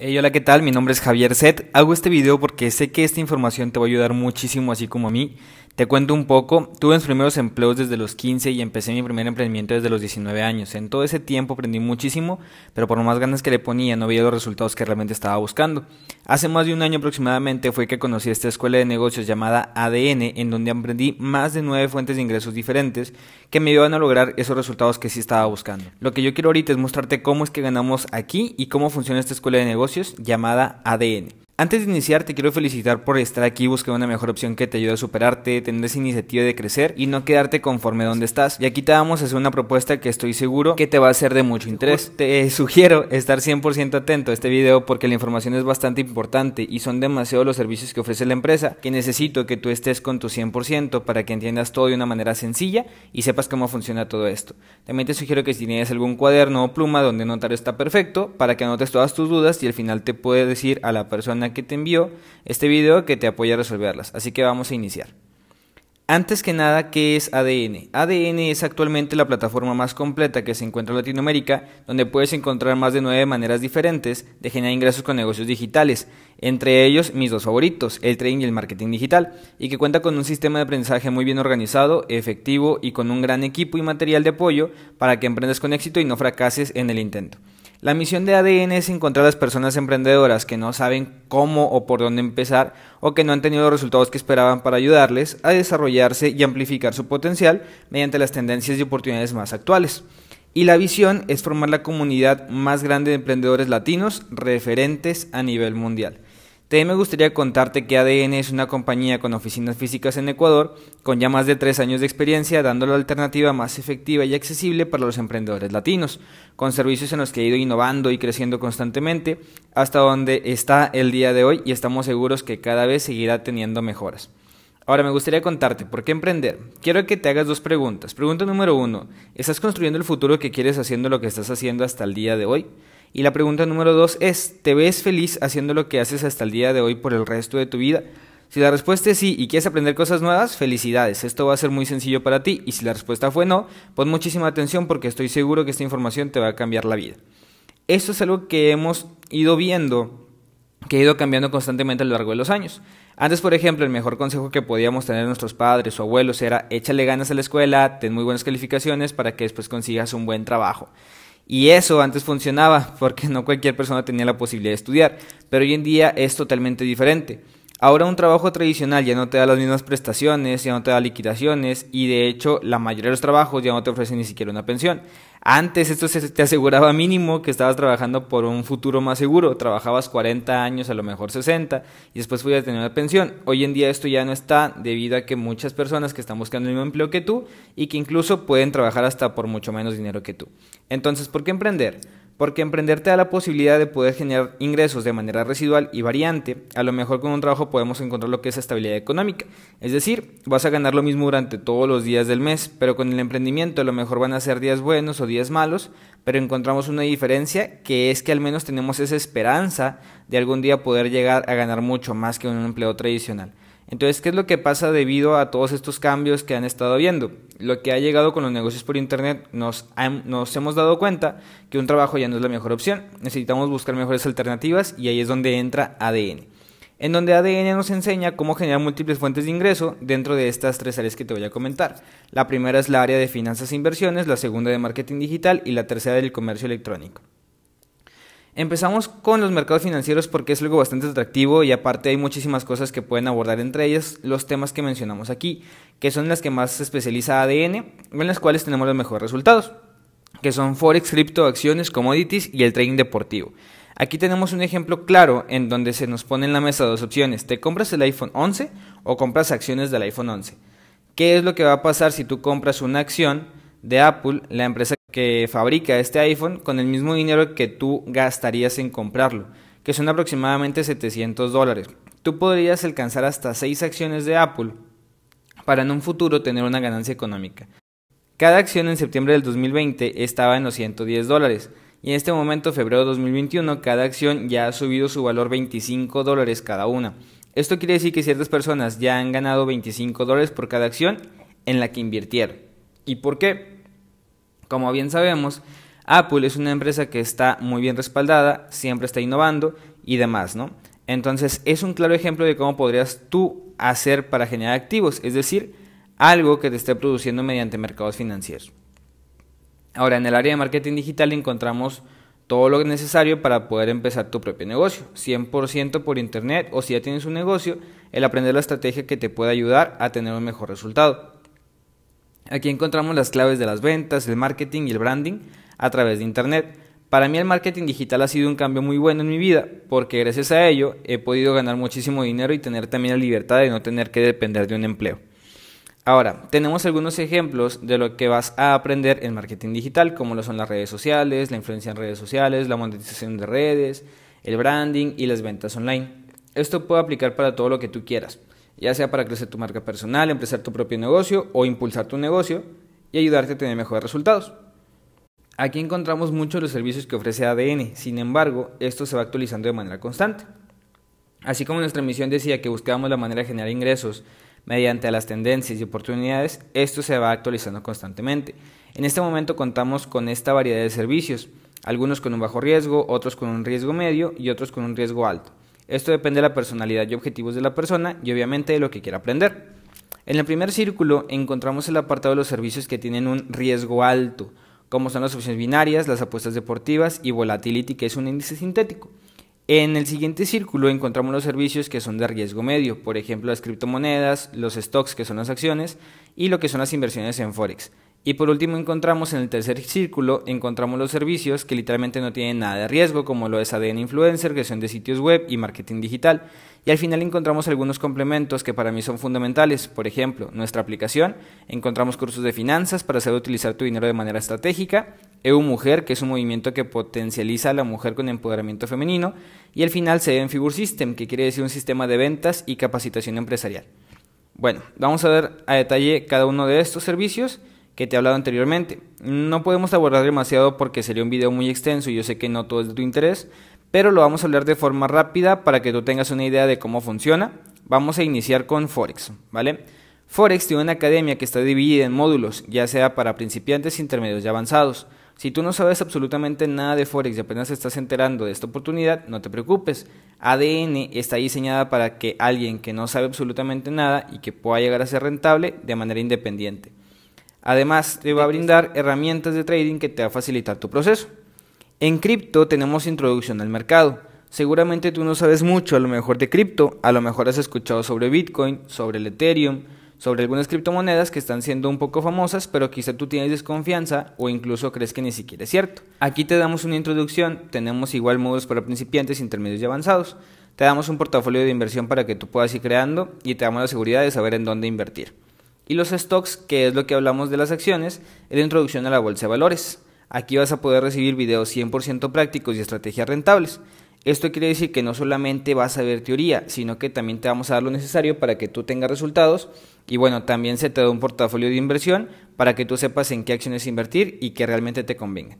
hola, ¿qué tal? Mi nombre es Javier Set. Hago este video porque sé que esta información te va a ayudar muchísimo, así como a mí. Te cuento un poco, tuve mis primeros empleos desde los 15 y empecé mi primer emprendimiento desde los 19 años. En todo ese tiempo aprendí muchísimo, pero por más ganas que le ponía no veía los resultados que realmente estaba buscando. Hace más de un año aproximadamente fue que conocí esta escuela de negocios llamada ADN, en donde aprendí más de nueve fuentes de ingresos diferentes que me iban a lograr esos resultados que sí estaba buscando. Lo que yo quiero ahorita es mostrarte cómo es que ganamos aquí y cómo funciona esta escuela de negocios llamada ADN. Antes de iniciar, te quiero felicitar por estar aquí, buscar una mejor opción que te ayude a superarte, tener esa iniciativa de crecer y no quedarte conforme donde estás. Y aquí te vamos a hacer una propuesta que estoy seguro que te va a ser de mucho interés. Te sugiero estar 100% atento a este video porque la información es bastante importante y son demasiados los servicios que ofrece la empresa que necesito que tú estés con tu 100% para que entiendas todo de una manera sencilla y sepas cómo funciona todo esto. También te sugiero que si tienes algún cuaderno o pluma donde notar está perfecto para que anotes todas tus dudas y al final te puede decir a la persona que te envió este video que te apoya a resolverlas. Así que vamos a iniciar. Antes que nada, ¿qué es ADN? ADN es actualmente la plataforma más completa que se encuentra en Latinoamérica, donde puedes encontrar más de nueve maneras diferentes de generar ingresos con negocios digitales, entre ellos mis dos favoritos, el trading y el marketing digital, y que cuenta con un sistema de aprendizaje muy bien organizado, efectivo y con un gran equipo y material de apoyo para que emprendas con éxito y no fracases en el intento. La misión de ADN es encontrar a las personas emprendedoras que no saben cómo o por dónde empezar o que no han tenido los resultados que esperaban para ayudarles a desarrollarse y amplificar su potencial mediante las tendencias y oportunidades más actuales. Y la visión es formar la comunidad más grande de emprendedores latinos referentes a nivel mundial. También me gustaría contarte que ADN es una compañía con oficinas físicas en Ecuador, con ya más de tres años de experiencia, dando la alternativa más efectiva y accesible para los emprendedores latinos, con servicios en los que ha ido innovando y creciendo constantemente hasta donde está el día de hoy y estamos seguros que cada vez seguirá teniendo mejoras. Ahora me gustaría contarte por qué emprender. Quiero que te hagas dos preguntas. Pregunta número uno, ¿estás construyendo el futuro que quieres haciendo lo que estás haciendo hasta el día de hoy? Y la pregunta número dos es, ¿te ves feliz haciendo lo que haces hasta el día de hoy por el resto de tu vida? Si la respuesta es sí y quieres aprender cosas nuevas, felicidades, esto va a ser muy sencillo para ti. Y si la respuesta fue no, pon muchísima atención porque estoy seguro que esta información te va a cambiar la vida. Esto es algo que hemos ido viendo que ha ido cambiando constantemente a lo largo de los años. Antes, por ejemplo, el mejor consejo que podíamos tener nuestros padres o abuelos era échale ganas a la escuela, ten muy buenas calificaciones para que después consigas un buen trabajo. Y eso antes funcionaba porque no cualquier persona tenía la posibilidad de estudiar, pero hoy en día es totalmente diferente. Ahora un trabajo tradicional ya no te da las mismas prestaciones, ya no te da liquidaciones y de hecho la mayoría de los trabajos ya no te ofrecen ni siquiera una pensión. Antes esto se te aseguraba mínimo que estabas trabajando por un futuro más seguro, trabajabas 40 años, a lo mejor 60 y después a tener una pensión. Hoy en día esto ya no está debido a que muchas personas que están buscando el mismo empleo que tú y que incluso pueden trabajar hasta por mucho menos dinero que tú. Entonces, ¿por qué emprender? Porque emprenderte da la posibilidad de poder generar ingresos de manera residual y variante. A lo mejor con un trabajo podemos encontrar lo que es estabilidad económica. Es decir, vas a ganar lo mismo durante todos los días del mes, pero con el emprendimiento a lo mejor van a ser días buenos o días malos, pero encontramos una diferencia que es que al menos tenemos esa esperanza de algún día poder llegar a ganar mucho más que en un empleo tradicional. Entonces, ¿qué es lo que pasa debido a todos estos cambios que han estado viendo? Lo que ha llegado con los negocios por Internet, nos, nos hemos dado cuenta que un trabajo ya no es la mejor opción, necesitamos buscar mejores alternativas y ahí es donde entra ADN, en donde ADN nos enseña cómo generar múltiples fuentes de ingreso dentro de estas tres áreas que te voy a comentar. La primera es la área de finanzas e inversiones, la segunda de marketing digital y la tercera del comercio electrónico. Empezamos con los mercados financieros porque es algo bastante atractivo y aparte hay muchísimas cosas que pueden abordar entre ellas los temas que mencionamos aquí, que son las que más se especializa ADN, en las cuales tenemos los mejores resultados, que son forex, cripto, acciones, commodities y el trading deportivo. Aquí tenemos un ejemplo claro en donde se nos pone en la mesa dos opciones, te compras el iPhone 11 o compras acciones del iPhone 11. ¿Qué es lo que va a pasar si tú compras una acción de Apple, la empresa que fabrica este iPhone con el mismo dinero que tú gastarías en comprarlo, que son aproximadamente 700 dólares. Tú podrías alcanzar hasta 6 acciones de Apple para en un futuro tener una ganancia económica. Cada acción en septiembre del 2020 estaba en los 110 dólares y en este momento, febrero de 2021, cada acción ya ha subido su valor 25 dólares cada una. Esto quiere decir que ciertas personas ya han ganado 25 dólares por cada acción en la que invirtieron. ¿Y por qué? Como bien sabemos, Apple es una empresa que está muy bien respaldada, siempre está innovando y demás, ¿no? Entonces es un claro ejemplo de cómo podrías tú hacer para generar activos, es decir, algo que te esté produciendo mediante mercados financieros. Ahora, en el área de marketing digital encontramos todo lo necesario para poder empezar tu propio negocio, 100% por internet o si ya tienes un negocio, el aprender la estrategia que te puede ayudar a tener un mejor resultado. Aquí encontramos las claves de las ventas, el marketing y el branding a través de Internet. Para mí el marketing digital ha sido un cambio muy bueno en mi vida porque gracias a ello he podido ganar muchísimo dinero y tener también la libertad de no tener que depender de un empleo. Ahora, tenemos algunos ejemplos de lo que vas a aprender en marketing digital, como lo son las redes sociales, la influencia en redes sociales, la monetización de redes, el branding y las ventas online. Esto puede aplicar para todo lo que tú quieras ya sea para crecer tu marca personal, empezar tu propio negocio o impulsar tu negocio y ayudarte a tener mejores resultados. Aquí encontramos muchos de los servicios que ofrece ADN, sin embargo, esto se va actualizando de manera constante. Así como nuestra misión decía que buscábamos la manera de generar ingresos mediante las tendencias y oportunidades, esto se va actualizando constantemente. En este momento contamos con esta variedad de servicios, algunos con un bajo riesgo, otros con un riesgo medio y otros con un riesgo alto. Esto depende de la personalidad y objetivos de la persona y obviamente de lo que quiera aprender. En el primer círculo encontramos el apartado de los servicios que tienen un riesgo alto, como son las opciones binarias, las apuestas deportivas y volatility, que es un índice sintético. En el siguiente círculo encontramos los servicios que son de riesgo medio, por ejemplo las criptomonedas, los stocks que son las acciones y lo que son las inversiones en forex. Y por último encontramos en el tercer círculo, encontramos los servicios que literalmente no tienen nada de riesgo, como lo es ADN Influencer, gestión de sitios web y marketing digital. Y al final encontramos algunos complementos que para mí son fundamentales. Por ejemplo, nuestra aplicación, encontramos cursos de finanzas para saber utilizar tu dinero de manera estratégica, EU Mujer, que es un movimiento que potencializa a la mujer con empoderamiento femenino, y al final se en Figure System, que quiere decir un sistema de ventas y capacitación empresarial. Bueno, vamos a ver a detalle cada uno de estos servicios que te he hablado anteriormente. No podemos abordar demasiado porque sería un video muy extenso y yo sé que no todo es de tu interés, pero lo vamos a hablar de forma rápida para que tú tengas una idea de cómo funciona. Vamos a iniciar con Forex, ¿vale? Forex tiene una academia que está dividida en módulos, ya sea para principiantes, intermedios y avanzados. Si tú no sabes absolutamente nada de Forex y apenas estás enterando de esta oportunidad, no te preocupes. ADN está diseñada para que alguien que no sabe absolutamente nada y que pueda llegar a ser rentable de manera independiente. Además, te va a brindar herramientas de trading que te va a facilitar tu proceso. En cripto tenemos introducción al mercado. Seguramente tú no sabes mucho a lo mejor de cripto, a lo mejor has escuchado sobre Bitcoin, sobre el Ethereum, sobre algunas criptomonedas que están siendo un poco famosas, pero quizá tú tienes desconfianza o incluso crees que ni siquiera es cierto. Aquí te damos una introducción, tenemos igual módulos para principiantes, intermedios y avanzados. Te damos un portafolio de inversión para que tú puedas ir creando y te damos la seguridad de saber en dónde invertir. Y los stocks, que es lo que hablamos de las acciones, es la introducción a la bolsa de valores. Aquí vas a poder recibir videos 100% prácticos y estrategias rentables. Esto quiere decir que no solamente vas a ver teoría, sino que también te vamos a dar lo necesario para que tú tengas resultados y bueno, también se te da un portafolio de inversión para que tú sepas en qué acciones invertir y que realmente te convenga.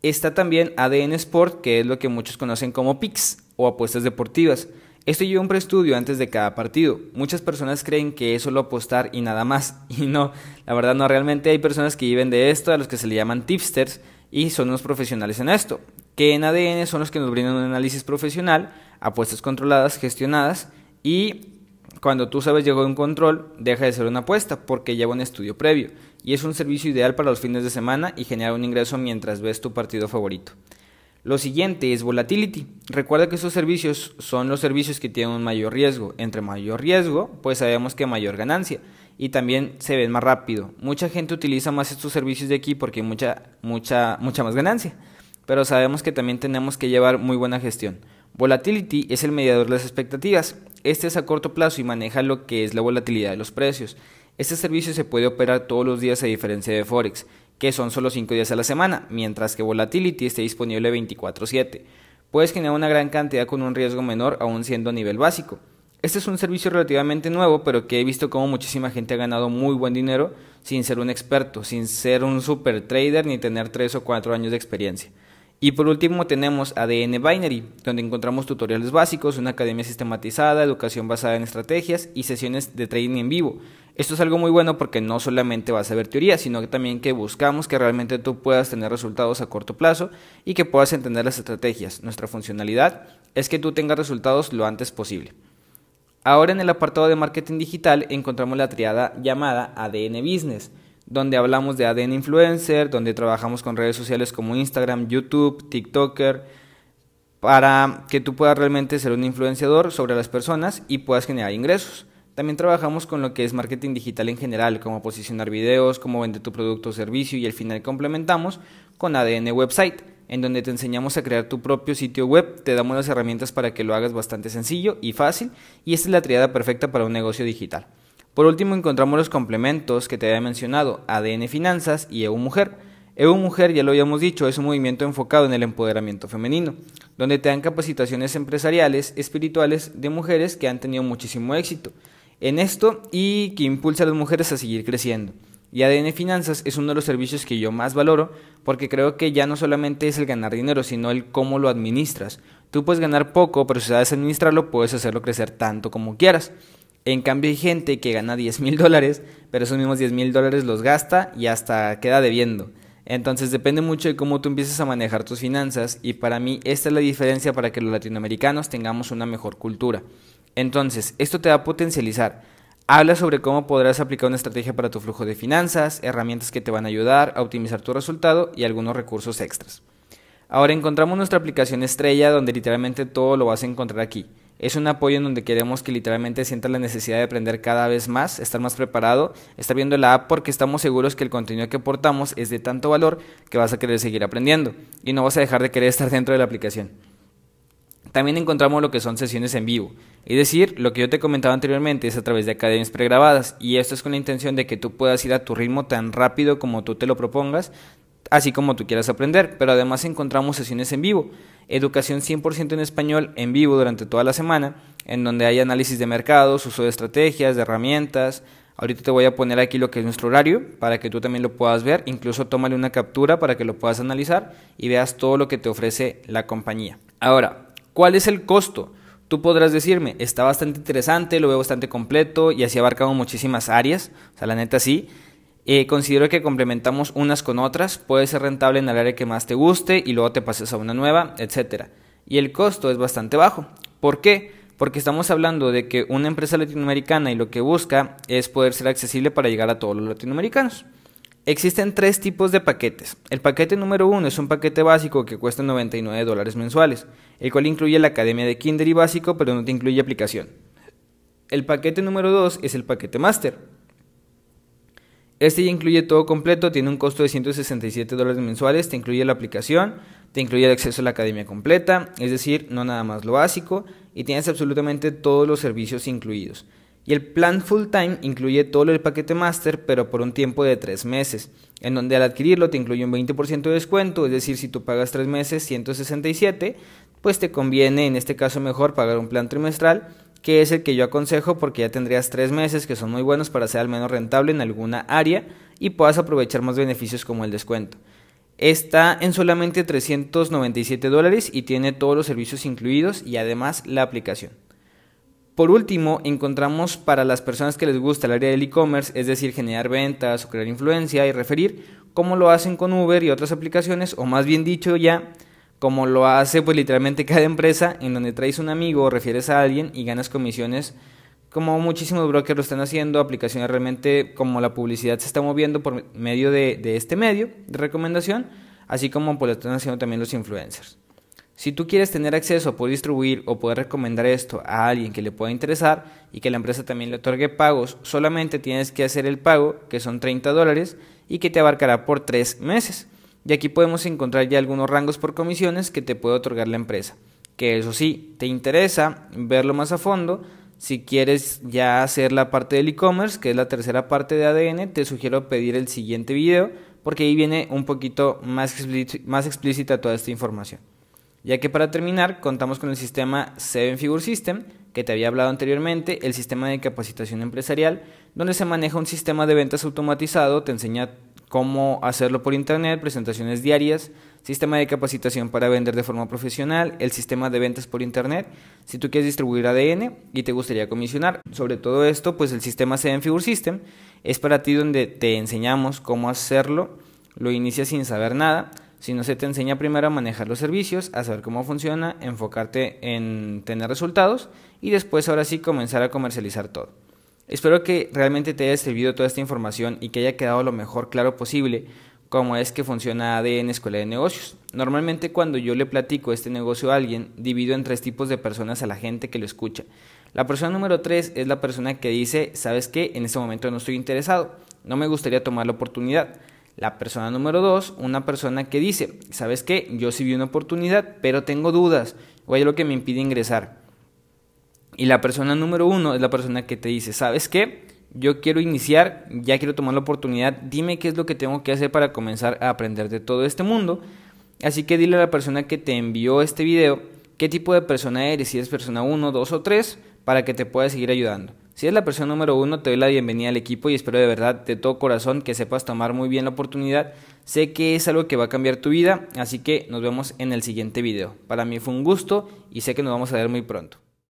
Está también ADN Sport, que es lo que muchos conocen como PICS o apuestas deportivas. Esto lleva un preestudio antes de cada partido. Muchas personas creen que es solo apostar y nada más. Y no, la verdad no, realmente hay personas que viven de esto, a los que se le llaman tipsters, y son unos profesionales en esto, que en ADN son los que nos brindan un análisis profesional, apuestas controladas, gestionadas, y cuando tú sabes llegó un control, deja de ser una apuesta porque lleva un estudio previo y es un servicio ideal para los fines de semana y genera un ingreso mientras ves tu partido favorito. Lo siguiente es volatility. Recuerda que estos servicios son los servicios que tienen un mayor riesgo. Entre mayor riesgo, pues sabemos que mayor ganancia y también se ven más rápido. Mucha gente utiliza más estos servicios de aquí porque hay mucha mucha mucha más ganancia, pero sabemos que también tenemos que llevar muy buena gestión. Volatility es el mediador de las expectativas. Este es a corto plazo y maneja lo que es la volatilidad de los precios. Este servicio se puede operar todos los días a diferencia de Forex que son solo 5 días a la semana, mientras que Volatility esté disponible 24/7. Puedes generar una gran cantidad con un riesgo menor aún siendo a nivel básico. Este es un servicio relativamente nuevo, pero que he visto cómo muchísima gente ha ganado muy buen dinero sin ser un experto, sin ser un super trader ni tener 3 o 4 años de experiencia. Y por último tenemos ADN Binary, donde encontramos tutoriales básicos, una academia sistematizada, educación basada en estrategias y sesiones de trading en vivo. Esto es algo muy bueno porque no solamente vas a ver teoría, sino que también que buscamos que realmente tú puedas tener resultados a corto plazo y que puedas entender las estrategias. Nuestra funcionalidad es que tú tengas resultados lo antes posible. Ahora en el apartado de marketing digital encontramos la triada llamada ADN Business donde hablamos de ADN Influencer, donde trabajamos con redes sociales como Instagram, YouTube, TikToker, para que tú puedas realmente ser un influenciador sobre las personas y puedas generar ingresos. También trabajamos con lo que es marketing digital en general, como posicionar videos, cómo vender tu producto o servicio y al final complementamos con ADN Website, en donde te enseñamos a crear tu propio sitio web, te damos las herramientas para que lo hagas bastante sencillo y fácil y esta es la triada perfecta para un negocio digital. Por último encontramos los complementos que te había mencionado, ADN Finanzas y EU Mujer. EU Mujer, ya lo habíamos dicho, es un movimiento enfocado en el empoderamiento femenino, donde te dan capacitaciones empresariales, espirituales de mujeres que han tenido muchísimo éxito en esto y que impulsa a las mujeres a seguir creciendo. Y ADN Finanzas es uno de los servicios que yo más valoro porque creo que ya no solamente es el ganar dinero, sino el cómo lo administras. Tú puedes ganar poco, pero si sabes administrarlo, puedes hacerlo crecer tanto como quieras. En cambio hay gente que gana 10 mil dólares, pero esos mismos 10 mil dólares los gasta y hasta queda debiendo. Entonces depende mucho de cómo tú empieces a manejar tus finanzas y para mí esta es la diferencia para que los latinoamericanos tengamos una mejor cultura. Entonces, esto te va a potencializar. Habla sobre cómo podrás aplicar una estrategia para tu flujo de finanzas, herramientas que te van a ayudar a optimizar tu resultado y algunos recursos extras. Ahora encontramos nuestra aplicación estrella donde literalmente todo lo vas a encontrar aquí. Es un apoyo en donde queremos que literalmente sientas la necesidad de aprender cada vez más, estar más preparado, estar viendo la app porque estamos seguros que el contenido que aportamos es de tanto valor que vas a querer seguir aprendiendo y no vas a dejar de querer estar dentro de la aplicación. También encontramos lo que son sesiones en vivo, es decir, lo que yo te comentaba anteriormente es a través de academias pregrabadas y esto es con la intención de que tú puedas ir a tu ritmo tan rápido como tú te lo propongas, así como tú quieras aprender, pero además encontramos sesiones en vivo educación 100% en español en vivo durante toda la semana, en donde hay análisis de mercados, uso de estrategias, de herramientas. Ahorita te voy a poner aquí lo que es nuestro horario para que tú también lo puedas ver. Incluso tómale una captura para que lo puedas analizar y veas todo lo que te ofrece la compañía. Ahora, ¿cuál es el costo? Tú podrás decirme, está bastante interesante, lo veo bastante completo y así abarcado muchísimas áreas. O sea, la neta sí. Eh, considero que complementamos unas con otras, puede ser rentable en el área que más te guste y luego te pases a una nueva, etc. Y el costo es bastante bajo. ¿Por qué? Porque estamos hablando de que una empresa latinoamericana y lo que busca es poder ser accesible para llegar a todos los latinoamericanos. Existen tres tipos de paquetes. El paquete número uno es un paquete básico que cuesta 99 dólares mensuales, el cual incluye la academia de Kinder y básico, pero no te incluye aplicación. El paquete número dos es el paquete máster, este ya incluye todo completo, tiene un costo de 167 dólares mensuales, te incluye la aplicación, te incluye el acceso a la academia completa, es decir, no nada más lo básico, y tienes absolutamente todos los servicios incluidos. Y el plan full time incluye todo el paquete master, pero por un tiempo de 3 meses, en donde al adquirirlo te incluye un 20% de descuento, es decir, si tú pagas 3 meses 167, pues te conviene en este caso mejor pagar un plan trimestral que es el que yo aconsejo porque ya tendrías tres meses que son muy buenos para ser al menos rentable en alguna área y puedas aprovechar más beneficios como el descuento. Está en solamente 397 dólares y tiene todos los servicios incluidos y además la aplicación. Por último, encontramos para las personas que les gusta el área del e-commerce, es decir, generar ventas o crear influencia y referir, cómo lo hacen con Uber y otras aplicaciones, o más bien dicho ya, como lo hace pues literalmente cada empresa en donde traes un amigo o refieres a alguien y ganas comisiones como muchísimos brokers lo están haciendo, aplicaciones realmente como la publicidad se está moviendo por medio de, este medio de recomendación, así como pues, lo están haciendo también los influencers. Si tú quieres tener acceso a poder distribuir o poder recomendar esto a alguien que le pueda interesar y que la empresa también le otorgue pagos, solamente tienes que hacer el pago, que son 30 dólares, y que te abarcará por 3 meses. Y aquí podemos encontrar ya algunos rangos por comisiones que te puede otorgar la empresa. Que eso sí, te interesa verlo más a fondo. Si quieres ya hacer la parte del e-commerce, que es la tercera parte de ADN, te sugiero pedir el siguiente video porque ahí viene un poquito más, más explícita toda esta información. Ya que para terminar contamos con el sistema Seven Figure System, que te había hablado anteriormente, el sistema de capacitación empresarial, donde se maneja un sistema de ventas automatizado, te enseña cómo hacerlo por Internet, presentaciones diarias, sistema de capacitación para vender de forma profesional, el sistema de ventas por Internet, si tú quieres distribuir ADN y te gustaría comisionar. Sobre todo esto, pues el sistema CDN Figure System es para ti donde te enseñamos cómo hacerlo, lo inicias sin saber nada. Si no se te enseña primero a manejar los servicios, a saber cómo funciona, enfocarte en tener resultados y después ahora sí comenzar a comercializar todo. Espero que realmente te haya servido toda esta información y que haya quedado lo mejor claro posible cómo es que funciona ADN Escuela de Negocios. Normalmente cuando yo le platico este negocio a alguien, divido en tres tipos de personas a la gente que lo escucha. La persona número tres es la persona que dice, ¿sabes qué? En este momento no estoy interesado, no me gustaría tomar la oportunidad. La persona número dos, una persona que dice, ¿sabes qué? Yo sí vi una oportunidad, pero tengo dudas o hay algo que me impide ingresar. Y la persona número uno es la persona que te dice, ¿sabes qué? Yo quiero iniciar, ya quiero tomar la oportunidad, dime qué es lo que tengo que hacer para comenzar a aprender de todo este mundo. Así que dile a la persona que te envió este video qué tipo de persona eres, si eres persona uno, dos o tres, para que te pueda seguir ayudando. Si eres la persona número uno, te doy la bienvenida al equipo y espero de verdad, de todo corazón, que sepas tomar muy bien la oportunidad. Sé que es algo que va a cambiar tu vida, así que nos vemos en el siguiente video. Para mí fue un gusto y sé que nos vamos a ver muy pronto.